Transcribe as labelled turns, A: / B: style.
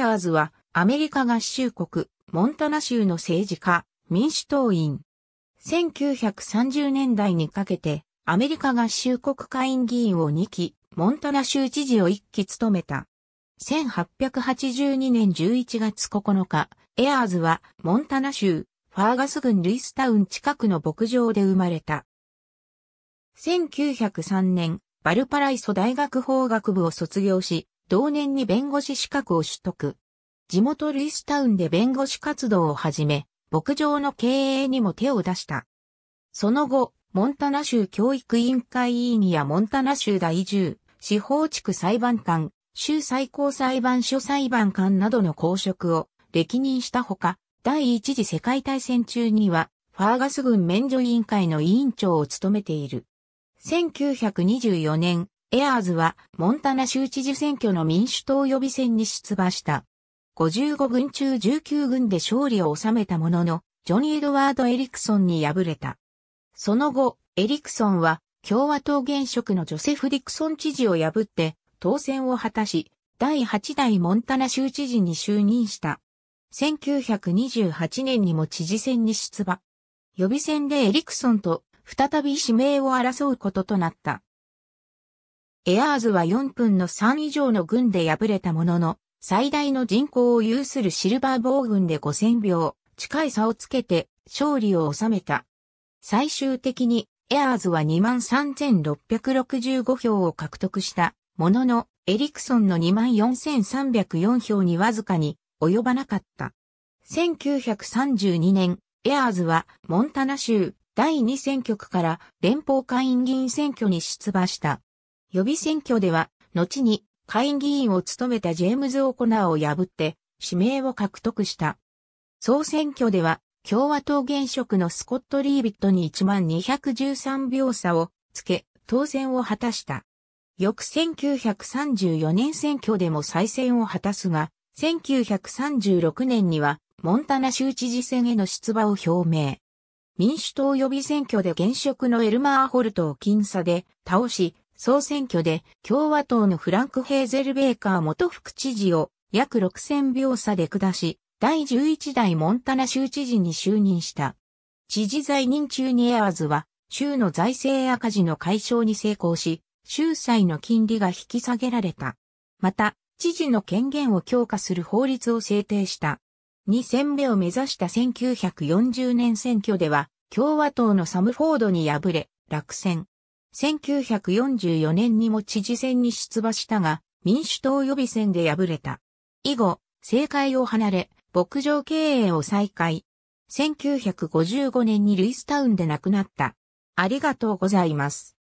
A: アーズは、アメリカ合衆国、モンタナ州の政治家、民主党員。1930年代にかけて、アメリカ合衆国会院議員を2期、モンタナ州知事を1期務めた。1882年11月9日、エアーズは、モンタナ州、ファーガス郡ルイスタウン近くの牧場で生まれた。1903年、バルパライソ大学法学部を卒業し、同年に弁護士資格を取得。地元ルイスタウンで弁護士活動を始め、牧場の経営にも手を出した。その後、モンタナ州教育委員会委員やモンタナ州第10司法地区裁判官、州最高裁判所裁判官などの公職を歴任したほか、第一次世界大戦中には、ファーガス軍免除委員会の委員長を務めている。1924年、エアーズはモンタナ州知事選挙の民主党予備選に出馬した。55軍中19軍で勝利を収めたものの、ジョニー・エドワード・エリクソンに敗れた。その後、エリクソンは共和党現職のジョセフ・ディクソン知事を破って当選を果たし、第8代モンタナ州知事に就任した。1928年にも知事選に出馬。予備選でエリクソンと再び指名を争うこととなった。エアーズは4分の3以上の軍で敗れたものの、最大の人口を有するシルバー防軍で5000秒、近い差をつけて勝利を収めた。最終的にエアーズは23,665票を獲得したものの、エリクソンの24,304票にわずかに及ばなかった。1932年、エアーズはモンタナ州第2選挙区から連邦会員議員選挙に出馬した。予備選挙では、後に下院議員を務めたジェームズ・オコナーを破って指名を獲得した。総選挙では、共和党現職のスコット・リービットに1213秒差をつけ、当選を果たした。翌1934年選挙でも再選を果たすが、1936年にはモンタナ州知事選への出馬を表明。民主党予備選挙で現職のエルマー・ホルトを僅差で倒し、総選挙で共和党のフランク・ヘーゼルベーカー元副知事を約6000秒差で下し、第11代モンタナ州知事に就任した。知事在任中にエアーズは、州の財政赤字の解消に成功し、州債の金利が引き下げられた。また、知事の権限を強化する法律を制定した。2 0目を目指した1940年選挙では、共和党のサムフォードに敗れ、落選。1944年にも知事選に出馬したが、民主党予備選で敗れた。以後、政界を離れ、牧場経営を再開。1955年にルイスタウンで亡くなった。ありがとうございます。